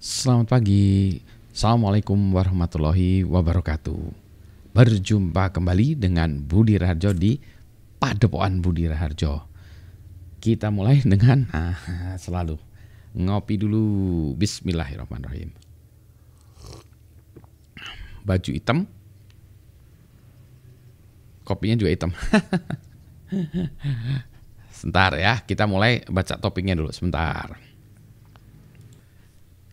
Selamat pagi. Assalamualaikum warahmatullahi wabarakatuh. Berjumpa kembali dengan Budi Raharjo di Padepokan Budi Raharjo. Kita mulai dengan ah, selalu ngopi dulu. Bismillahirrahmanirrahim. Baju hitam. Kopinya juga hitam. sebentar ya, kita mulai baca topiknya dulu sebentar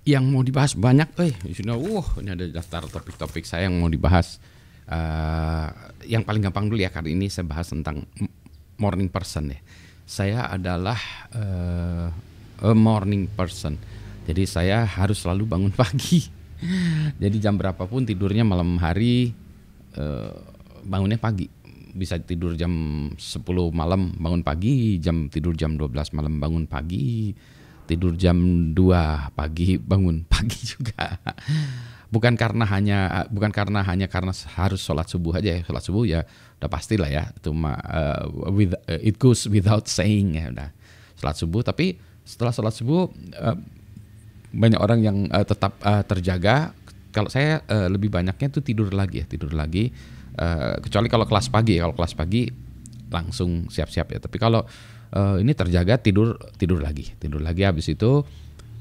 yang mau dibahas banyak. Eh, sudah, uh, wah, ini ada daftar topik-topik saya yang mau dibahas. Uh, yang paling gampang dulu ya karena ini saya bahas tentang morning person ya. Saya adalah uh, a morning person. Jadi saya harus selalu bangun pagi. Jadi jam berapapun tidurnya malam hari uh, bangunnya pagi. Bisa tidur jam 10 malam bangun pagi, jam tidur jam 12 malam bangun pagi tidur jam 2 pagi bangun pagi juga bukan karena hanya bukan karena hanya karena harus sholat subuh aja ya sholat subuh ya udah pastilah ya itu uh, eh, with, uh, it goes without saying ya udah sholat subuh tapi setelah sholat subuh uh, banyak orang yang uh, tetap uh, terjaga kalau saya uh, lebih banyaknya itu tidur lagi ya tidur lagi uh, kecuali kalau kelas pagi ya kalau kelas pagi langsung siap-siap ya tapi kalau uh, ini terjaga tidur tidur lagi tidur lagi habis itu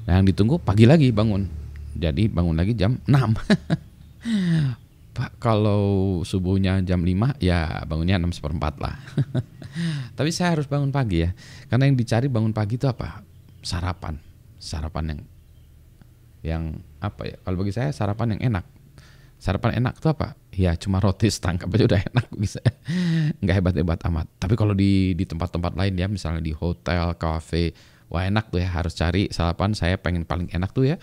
nah yang ditunggu pagi lagi bangun jadi bangun lagi jam 6 Pak kalau subuhnya jam 5 ya bangunnya 6 seperempat lah tapi saya harus bangun pagi ya karena yang dicari bangun pagi itu apa sarapan sarapan yang yang apa ya kalau bagi saya sarapan yang enak sarapan enak tuh apa? Ya cuma roti setangkap aja udah enak bisa. Nggak hebat-hebat amat. Tapi kalau di di tempat-tempat lain ya misalnya di hotel, kafe, wah enak tuh ya harus cari sarapan saya pengen paling enak tuh ya.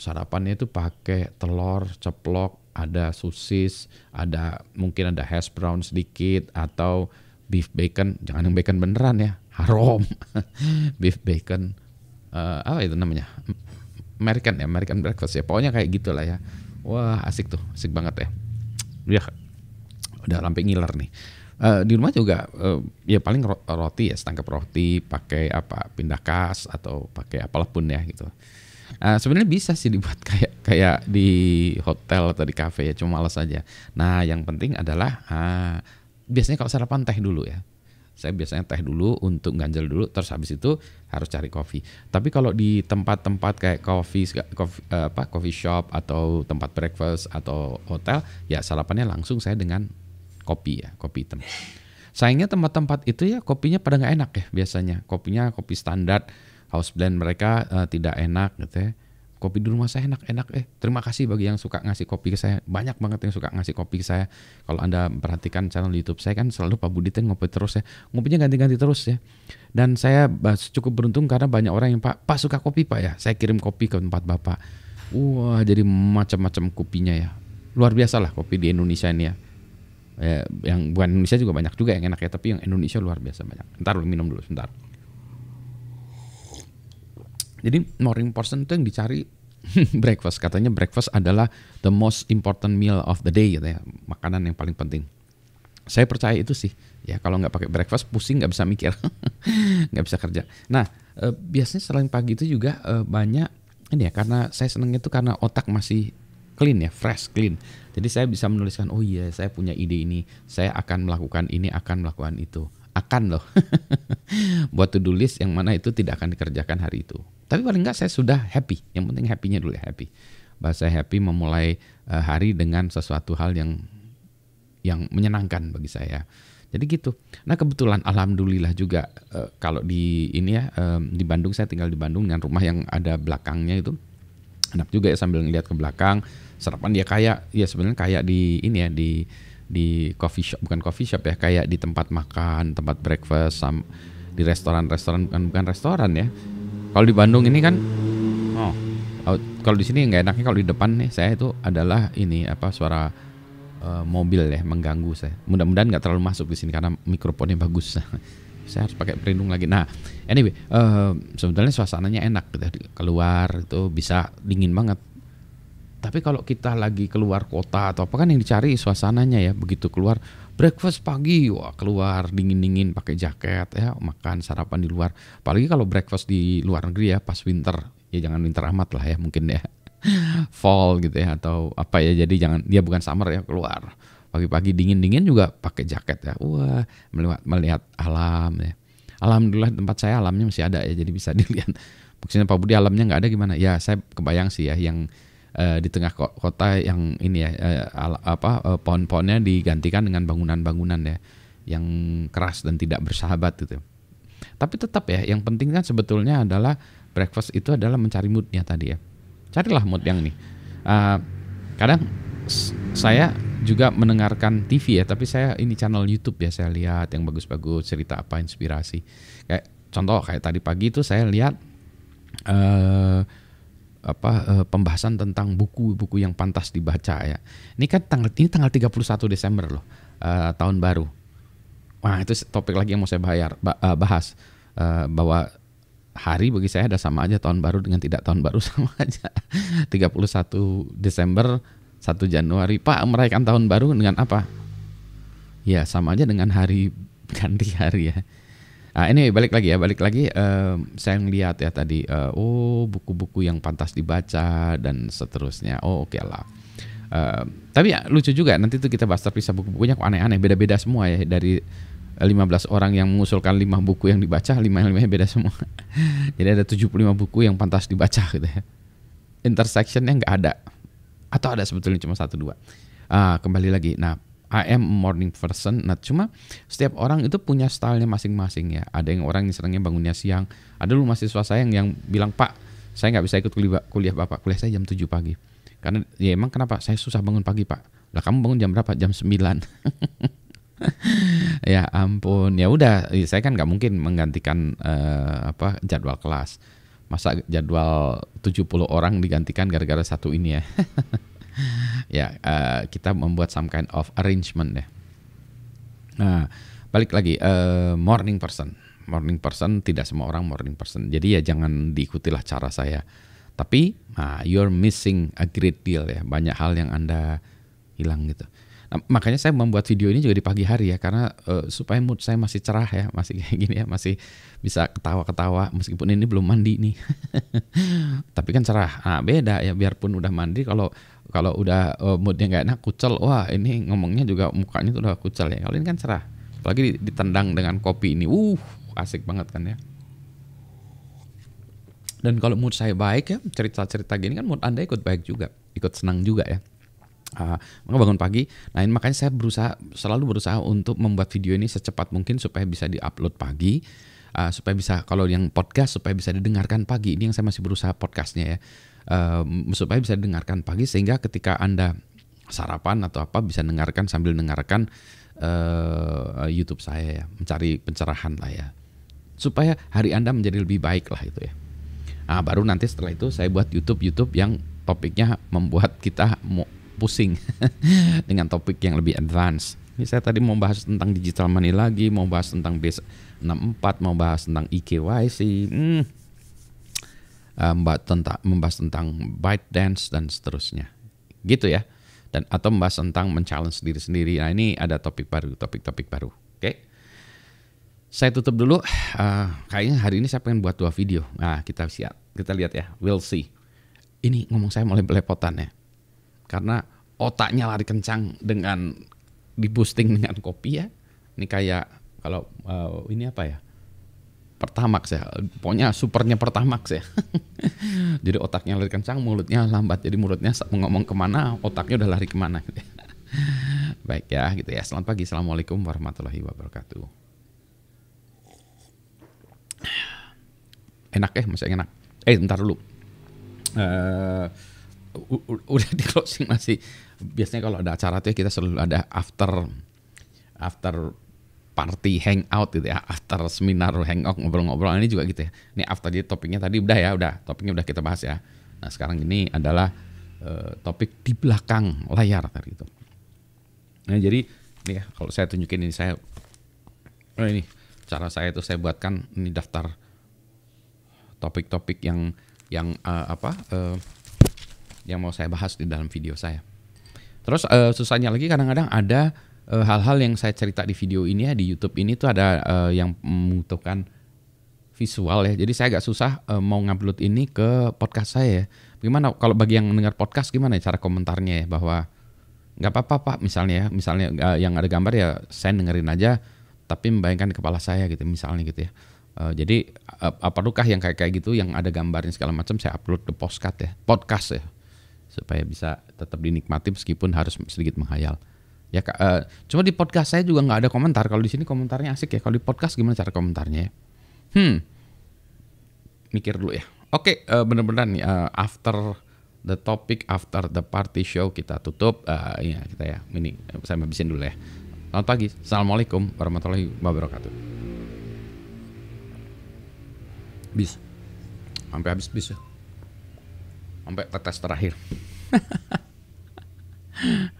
Sarapannya itu pakai telur, ceplok, ada sosis, ada mungkin ada hash brown sedikit atau beef bacon. Jangan yang bacon beneran ya, haram. beef bacon uh, apa itu namanya? American ya, American breakfast ya. Pokoknya kayak gitulah ya. Wah asik tuh, asik banget ya. Ya udah sampai ngiler nih. Uh, di rumah juga uh, ya paling roti ya setangkap roti pakai apa pindah kas atau pakai apapun ya gitu uh, sebenarnya bisa sih dibuat kayak kayak di hotel atau di kafe ya cuma males aja nah yang penting adalah uh, biasanya kalau sarapan teh dulu ya saya biasanya teh dulu untuk ganjel dulu terus habis itu harus cari kopi tapi kalau di tempat-tempat kayak coffee, coffee eh, apa coffee shop atau tempat breakfast atau hotel ya sarapannya langsung saya dengan kopi ya kopi hitam sayangnya tempat-tempat itu ya kopinya pada nggak enak ya biasanya kopinya kopi standar house blend mereka uh, tidak enak gitu ya kopi di rumah saya enak enak eh terima kasih bagi yang suka ngasih kopi ke saya banyak banget yang suka ngasih kopi ke saya kalau anda perhatikan channel YouTube saya kan selalu Pak teh ngopi terus ya ngopinya ganti-ganti terus ya dan saya cukup beruntung karena banyak orang yang Pak Pak suka kopi Pak ya saya kirim kopi ke tempat bapak wah jadi macam-macam kopinya ya luar biasa lah kopi di Indonesia ini ya eh, yang bukan Indonesia juga banyak juga yang enak ya tapi yang Indonesia luar biasa banyak ntar lu minum dulu sebentar jadi more important itu yang dicari breakfast. Katanya breakfast adalah the most important meal of the day gitu ya. Makanan yang paling penting. Saya percaya itu sih. Ya kalau nggak pakai breakfast pusing nggak bisa mikir. nggak bisa kerja. Nah eh, biasanya selain pagi itu juga eh, banyak ini ya karena saya senengnya itu karena otak masih clean ya, fresh clean. Jadi saya bisa menuliskan oh iya saya punya ide ini, saya akan melakukan ini, akan melakukan itu. Akan loh. Buat to do list yang mana itu tidak akan dikerjakan hari itu. Tapi paling nggak saya sudah happy. Yang penting happy-nya dulu ya, happy. Bahasa happy memulai eh, hari dengan sesuatu hal yang yang menyenangkan bagi saya. Jadi gitu. Nah kebetulan alhamdulillah juga eh, kalau di ini ya di Bandung saya tinggal di Bandung dengan rumah yang ada belakangnya itu enak juga ya sambil ngeliat ke belakang. serapan dia kayak ya sebenarnya kayak di ini ya di di coffee shop bukan coffee shop ya kayak di tempat makan tempat breakfast di restoran restoran bukan bukan restoran ya kalau di Bandung ini kan oh kalau di sini nggak enaknya kalau di depan nih saya itu adalah ini apa suara uh, mobil ya mengganggu saya. Mudah-mudahan nggak terlalu masuk di sini karena mikrofonnya bagus. saya harus pakai pelindung lagi. Nah, anyway, uh, sebetulnya suasananya enak gitu. Keluar itu bisa dingin banget tapi kalau kita lagi keluar kota atau apa kan yang dicari suasananya ya. Begitu keluar breakfast pagi, wah keluar dingin-dingin pakai jaket ya, makan sarapan di luar. Apalagi kalau breakfast di luar negeri ya pas winter. Ya jangan winter amat lah ya mungkin ya. Fall gitu ya atau apa ya. Jadi jangan dia ya bukan summer ya keluar. Pagi-pagi dingin-dingin juga pakai jaket ya. Wah, melihat melihat alam ya. Alhamdulillah tempat saya alamnya masih ada ya jadi bisa dilihat. Maksudnya Pak Budi alamnya nggak ada gimana? Ya saya kebayang sih ya yang Eh, di tengah kota yang ini ya uh, apa eh, pohon-pohonnya digantikan dengan bangunan-bangunan ya yang keras dan tidak bersahabat itu Tapi tetap ya yang penting kan sebetulnya adalah breakfast itu adalah mencari moodnya tadi ya. Carilah mood yang ini Uh, kadang saya juga mendengarkan TV ya, tapi saya ini channel YouTube ya saya lihat yang bagus-bagus cerita apa inspirasi. Kayak contoh kayak tadi pagi itu saya lihat apa eh, pembahasan tentang buku-buku yang pantas dibaca ya. Ini kan tanggal ini tanggal 31 Desember loh eh, tahun baru. Wah, itu topik lagi yang mau saya bayar eh, bahas bahwa hari bagi saya ada sama aja tahun baru dengan tidak tahun baru sama aja. 31 Desember 1 Januari, Pak merayakan tahun baru dengan apa? Ya, sama aja dengan hari ganti hari ya. Nah, ini anyway, balik lagi ya, balik lagi. Um, saya melihat ya tadi, uh, oh buku-buku yang pantas dibaca dan seterusnya. Oh oke okay lah. Uh, tapi ya lucu juga nanti tuh kita bahas terpisah buku-bukunya kok aneh-aneh, beda-beda semua ya dari 15 orang yang mengusulkan 5 buku yang dibaca, 5 limanya beda semua. Jadi ada 75 buku yang pantas dibaca gitu ya. Intersectionnya nggak ada. Atau ada sebetulnya cuma satu dua. Uh, kembali lagi. Nah, I am a morning person. Nah, cuma setiap orang itu punya stylenya masing-masing ya. Ada yang orang yang senangnya bangunnya siang. Ada lu mahasiswa saya yang, yang bilang, "Pak, saya nggak bisa ikut kuliah, kuliah Bapak. Kuliah saya jam 7 pagi." Karena ya emang kenapa? Saya susah bangun pagi, Pak. Lah kamu bangun jam berapa? Jam 9. ya ampun. Ya udah, ya saya kan nggak mungkin menggantikan uh, apa jadwal kelas. Masa jadwal 70 orang digantikan gara-gara satu ini ya. ya uh, kita membuat some kind of arrangement deh. Nah, balik lagi uh, morning person. Morning person tidak semua orang morning person. Jadi ya jangan diikutilah cara saya. Tapi uh, you're missing a great deal ya. Banyak hal yang Anda hilang gitu. Nah, makanya saya membuat video ini juga di pagi hari ya karena uh, supaya mood saya masih cerah ya, masih kayak gini ya, masih bisa ketawa-ketawa meskipun ini belum mandi nih. Tapi kan cerah. Nah, beda ya biarpun udah mandi kalau kalau udah uh, moodnya nggak enak kucel wah ini ngomongnya juga mukanya tuh udah kucel ya ini kan cerah apalagi ditendang dengan kopi ini uh asik banget kan ya dan kalau mood saya baik ya cerita-cerita gini kan mood anda ikut baik juga ikut senang juga ya Uh, maka bangun pagi, nah ini makanya saya berusaha selalu berusaha untuk membuat video ini secepat mungkin supaya bisa diupload pagi, uh, supaya bisa kalau yang podcast supaya bisa didengarkan pagi. Ini yang saya masih berusaha podcastnya ya um, supaya bisa dengarkan pagi sehingga ketika anda sarapan atau apa bisa dengarkan sambil dengarkan uh, YouTube saya ya mencari pencerahan lah ya supaya hari anda menjadi lebih baik lah itu ya nah, baru nanti setelah itu saya buat YouTube YouTube yang topiknya membuat kita mau pusing dengan topik yang lebih advance ini saya tadi mau bahas tentang digital money lagi mau bahas tentang base 64 mau bahas tentang IKYC hmm Eh, membahas tentang membahas tentang ByteDance dan seterusnya. Gitu ya. Dan atau membahas tentang menchallenge challenge diri sendiri. Nah, ini ada topik baru, topik-topik baru. Oke. Okay? Saya tutup dulu. Uh, kayaknya hari ini saya pengen buat dua video. Nah, kita siap. Kita lihat ya. We'll see. Ini ngomong saya mulai belepotan ya. Karena otaknya lari kencang dengan di boosting dengan kopi ya. Ini kayak kalau uh, ini apa ya? Pertamax ya, pokoknya supernya Pertamax ya. jadi otaknya lari kencang, mulutnya lambat. Jadi mulutnya ngomong kemana, otaknya udah lari kemana. Baik ya, gitu ya. Selamat pagi, assalamualaikum warahmatullahi wabarakatuh. Enak ya, masih enak. Eh, ntar dulu. Uh, udah di closing masih. Biasanya kalau ada acara tuh ya, kita selalu ada after after party hangout gitu ya after seminar hangout ngobrol-ngobrol ini juga gitu ya ini after jadi topiknya tadi udah ya udah topiknya udah kita bahas ya nah sekarang ini adalah uh, topik di belakang layar tadi itu nah jadi ini ya kalau saya tunjukin ini saya oh ini cara saya itu saya buatkan ini daftar topik-topik yang yang uh, apa uh, yang mau saya bahas di dalam video saya terus uh, susahnya lagi kadang-kadang ada Eh, hal-hal uh, yang saya cerita di video ini ya di YouTube ini tuh ada uh, yang membutuhkan visual ya. Jadi saya agak susah uh, mau ngupload ini ke podcast saya ya. Gimana kalau bagi yang mendengar podcast gimana ya cara komentarnya ya bahwa nggak apa-apa Pak misalnya ya, misalnya uh, yang ada gambar ya saya dengerin aja tapi membayangkan di kepala saya gitu misalnya gitu ya. Uh, jadi uh, perlukah yang kayak kayak gitu yang ada gambarnya segala macam saya upload ke podcast ya, podcast ya supaya bisa tetap dinikmati meskipun harus sedikit menghayal. Ya uh, cuma di podcast saya juga nggak ada komentar. Kalau di sini komentarnya asik ya. Kalau di podcast gimana cara komentarnya? Ya? Hmm, mikir dulu ya. Oke, okay, uh, eh, bener-bener nih uh, after the topic after the party show kita tutup. Uh, ya kita ya. Ini saya habisin dulu ya. Selamat pagi. Assalamualaikum warahmatullahi wabarakatuh. Bis. Sampai habis bis ya. Sampai tetes terakhir.